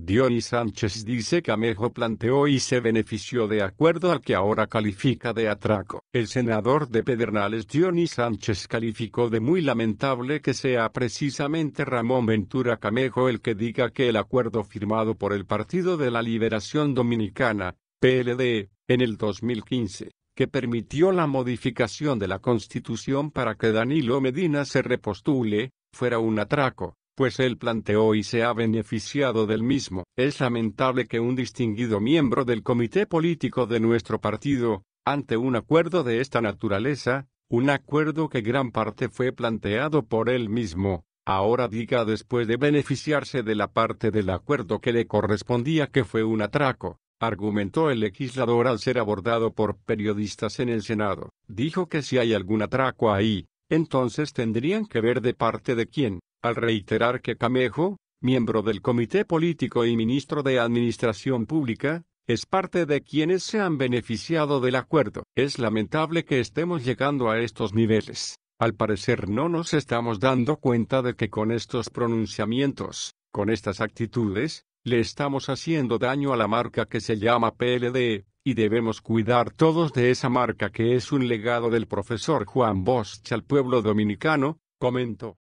Dionis Sánchez dice que Camejo planteó y se benefició de acuerdo al que ahora califica de atraco. El senador de Pedernales Dionis Sánchez calificó de muy lamentable que sea precisamente Ramón Ventura Camejo el que diga que el acuerdo firmado por el Partido de la Liberación Dominicana, PLD, en el 2015, que permitió la modificación de la Constitución para que Danilo Medina se repostule, fuera un atraco pues él planteó y se ha beneficiado del mismo. Es lamentable que un distinguido miembro del comité político de nuestro partido, ante un acuerdo de esta naturaleza, un acuerdo que gran parte fue planteado por él mismo, ahora diga después de beneficiarse de la parte del acuerdo que le correspondía que fue un atraco, argumentó el legislador al ser abordado por periodistas en el Senado. Dijo que si hay algún atraco ahí, entonces tendrían que ver de parte de quién al reiterar que Camejo, miembro del Comité Político y ministro de Administración Pública, es parte de quienes se han beneficiado del acuerdo. Es lamentable que estemos llegando a estos niveles. Al parecer no nos estamos dando cuenta de que con estos pronunciamientos, con estas actitudes, le estamos haciendo daño a la marca que se llama PLD, y debemos cuidar todos de esa marca que es un legado del profesor Juan Bosch al pueblo dominicano, comentó.